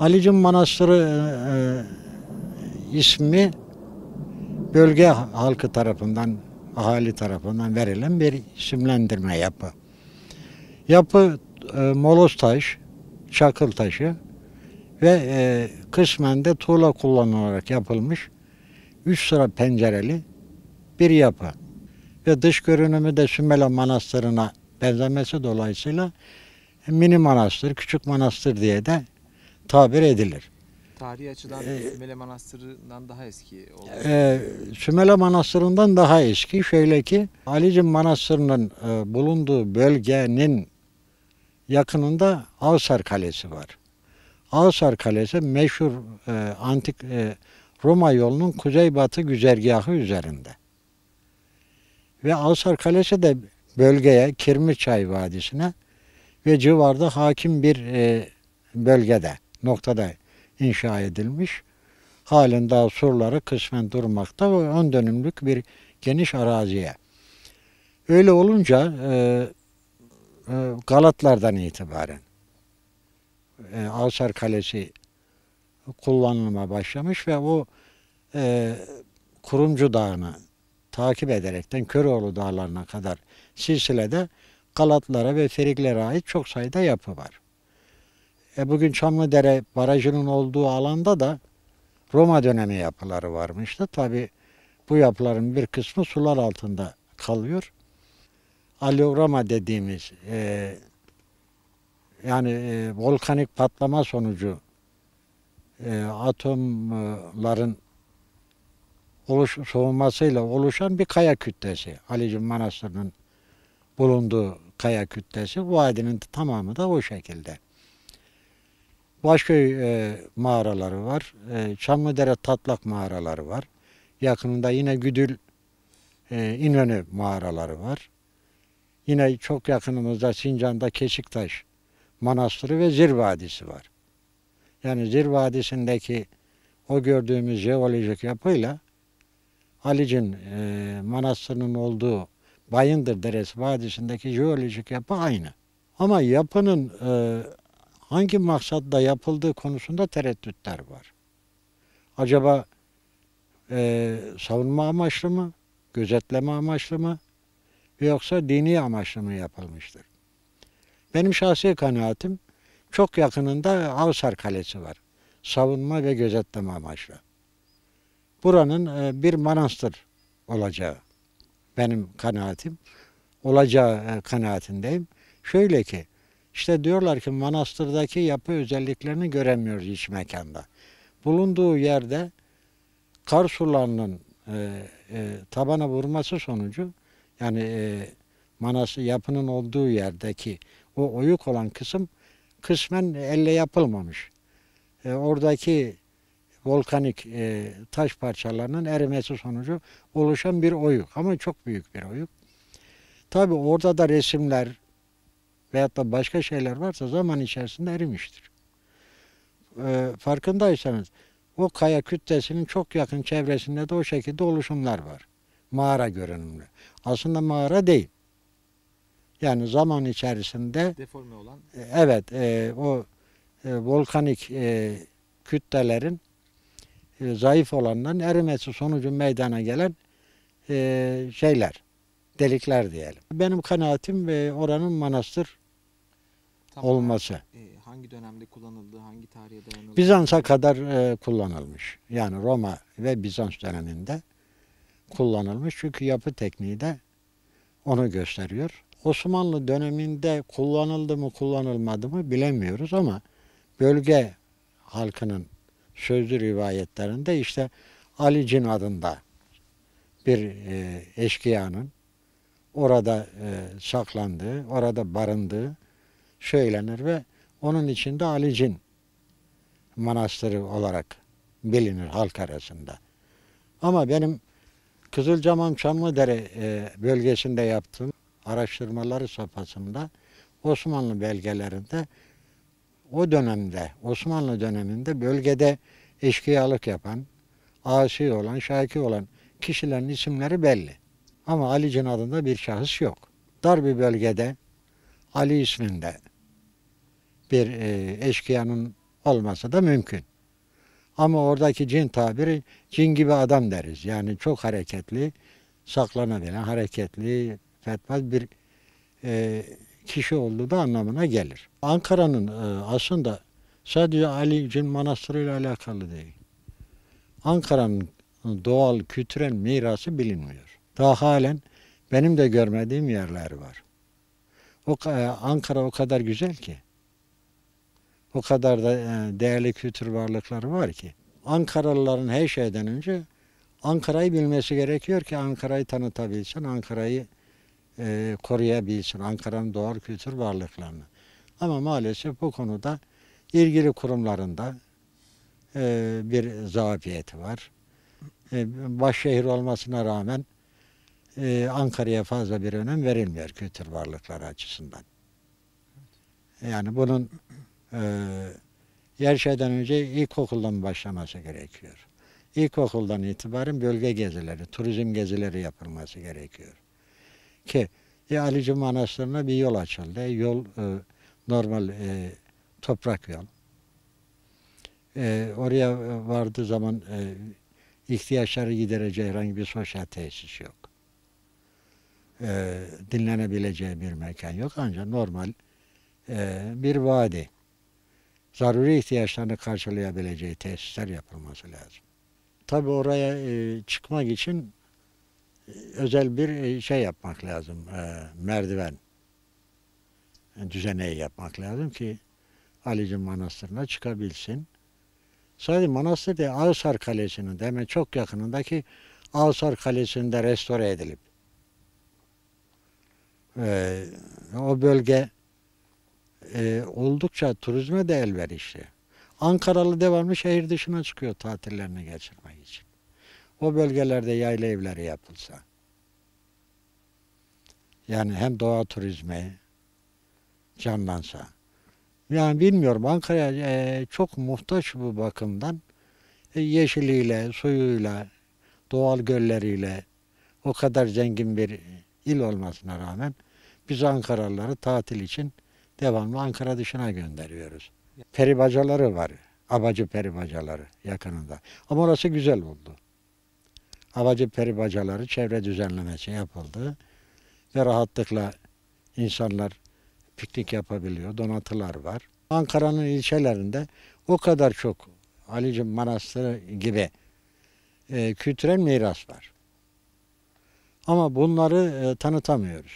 Alicim Manastırı e, e, ismi bölge halkı tarafından, ahali tarafından verilen bir isimlendirme yapı. Yapı e, moloz taş, çakıl taşı ve e, kısmen de tuğla kullanılarak yapılmış üç sıra pencereli bir yapı. Ve dış görünümü de Sümela Manastırı'na benzemesi dolayısıyla mini manastır, küçük manastır diye de tabir edilir. Tarihi açıdan ee, Sümele Manastırı'ndan daha eski oldu. E, Sümele Manastırı'ndan daha eski. Şöyle ki Halicim Manastırı'nın e, bulunduğu bölgenin yakınında Avsar Kalesi var. Avsar Kalesi meşhur e, antik e, Roma yolunun kuzeybatı güzergahı üzerinde. Ve Avsar Kalesi de bölgeye, Kirmiçay Vadisi'ne ve civarda hakim bir e, bölgede noktada inşa edilmiş. Halen daha surları kısmen durmakta ve ön dönümlük bir geniş araziye. Öyle olunca e, e, Galatlardan itibaren e, Asar Kalesi kullanılma başlamış ve o e, Kurumcu Dağı'nı takip ederekten Köroğlu Dağları'na kadar silsilede Galatlara ve Feriklere ait çok sayıda yapı var. E bugün Çamlıdere barajının olduğu alanda da Roma dönemi yapıları varmıştı. Tabi bu yapıların bir kısmı sular altında kalıyor. Alurama dediğimiz e, yani e, volkanik patlama sonucu e, atomların oluş, soğumasıyla oluşan bir kaya kütlesi. Halicim Manastırı'nın bulunduğu kaya kütlesi. Vadinin tamamı da o şekilde. Başköy e, mağaraları var. E, Çamlıdere Tatlak mağaraları var. Yakınında yine Güdül e, İnönü mağaraları var. Yine çok yakınımızda Sincan'da Keşiktaş Manastırı ve Zir Vadisi var. Yani Zir Vadisi'ndeki o gördüğümüz jeolojik yapıyla Halic'in e, manastırının olduğu Bayındır Deresi Vadisi'ndeki jeolojik yapı aynı. Ama yapının e, hangi maksatla yapıldığı konusunda tereddütler var. Acaba e, savunma amaçlı mı, gözetleme amaçlı mı yoksa dini amaçlı mı yapılmıştır? Benim şahsi kanaatim çok yakınında Avsar Kalesi var. Savunma ve gözetleme amaçlı. Buranın e, bir manastır olacağı benim kanaatim. Olacağı e, kanaatindeyim. Şöyle ki işte diyorlar ki manastırdaki yapı özelliklerini göremiyoruz hiç mekanda. Bulunduğu yerde kar sularının e, e, tabana vurması sonucu yani e, manası yapının olduğu yerdeki o oyuk olan kısım kısmen elle yapılmamış. E, oradaki volkanik e, taş parçalarının erimesi sonucu oluşan bir oyuk ama çok büyük bir oyuk. Tabi orada da resimler, veyahut da başka şeyler varsa zaman içerisinde erimiştir. E, farkındaysanız o kaya kütlesinin çok yakın çevresinde de o şekilde oluşumlar var. Mağara görünümlü. Aslında mağara değil. Yani zaman içerisinde deforme olan e, evet e, o e, volkanik e, kütlelerin e, zayıf olanların erimesi sonucu meydana gelen e, şeyler, delikler diyelim. Benim kanaatim ve oranın manastır Tamam. olması. E, hangi dönemde kullanıldı, hangi tarihe dayanıldı? Bizans'a kadar e, kullanılmış. Yani Roma ve Bizans döneminde kullanılmış. Çünkü yapı tekniği de onu gösteriyor. Osmanlı döneminde kullanıldı mı kullanılmadı mı bilemiyoruz ama bölge halkının sözlü rivayetlerinde işte Ali Cin adında bir e, eşkıyanın orada e, saklandığı, orada barındığı söylenir ve onun içinde de Alicin manastırı olarak bilinir halk arasında. Ama benim Kızılcamam Çamlıdere e, bölgesinde yaptığım araştırmaları safhasında Osmanlı belgelerinde o dönemde Osmanlı döneminde bölgede eşkıyalık yapan, asi olan, şaki olan kişilerin isimleri belli. Ama Ali'cin adında bir şahıs yok. Dar bir bölgede Ali isminde bir e, eşkıyanın olması da mümkün. Ama oradaki cin tabiri cin gibi adam deriz. Yani çok hareketli, saklanabilen, hareketli, fetmez bir e, kişi olduğu da anlamına gelir. Ankara'nın e, aslında sadece Ali Cin Manastırı ile alakalı değil. Ankara'nın doğal kültürel mirası bilinmiyor. Daha halen benim de görmediğim yerler var. O, e, Ankara o kadar güzel ki. O kadar da e, değerli kültür varlıkları var ki. Ankaralıların her şeyden önce Ankara'yı bilmesi gerekiyor ki Ankara'yı tanıtabilsin, Ankara'yı e, koruyabilsin, Ankara'nın doğal kültür varlıklarını. Ama maalesef bu konuda ilgili kurumlarında e, bir zafiyeti var. E, başşehir olmasına rağmen e, Ankara'ya fazla bir önem verilmiyor kültür varlıkları açısından. Yani bunun ee, her şeyden önce ilkokuldan başlaması gerekiyor. İlkokuldan itibaren bölge gezileri, turizm gezileri yapılması gerekiyor. Ki e, Alici Manastırı'na bir yol açıldı. Yol e, normal e, toprak yol. E, oraya e, vardığı zaman e, ihtiyaçları gidereceği herhangi bir sosyal tesis yok. E, dinlenebileceği bir mekan yok ancak normal e, bir vadi zaruri ihtiyaçlarını karşılayabileceği tesisler yapılması lazım. Tabi oraya e, çıkmak için e, özel bir e, şey yapmak lazım, e, merdiven e, düzeneği yapmak lazım ki Alicim Manastırı'na çıkabilsin. Sadece manastır değil, Ağusar Kalesi'nin de hemen çok yakınındaki Ağusar Kalesi'nde restore edilip e, o bölge e, oldukça turizme de elverişli. Ankaralı devamlı şehir dışına çıkıyor tatillerini geçirmek için. O bölgelerde yayla evleri yapılsa. Yani hem doğa turizmi canlansa. Yani bilmiyorum Ankara e, çok muhtaç bu bakımdan. E, yeşiliyle, suyuyla, doğal gölleriyle o kadar zengin bir il olmasına rağmen biz Ankaralıları tatil için devamlı Ankara dışına gönderiyoruz. Peribacaları var. Abacı peribacaları yakınında. Ama orası güzel oldu. Abacı peribacaları çevre düzenlemesi yapıldı. Ve rahatlıkla insanlar piknik yapabiliyor. Donatılar var. Ankara'nın ilçelerinde o kadar çok Ali'cim Manastırı gibi e, kültürel miras var. Ama bunları e, tanıtamıyoruz.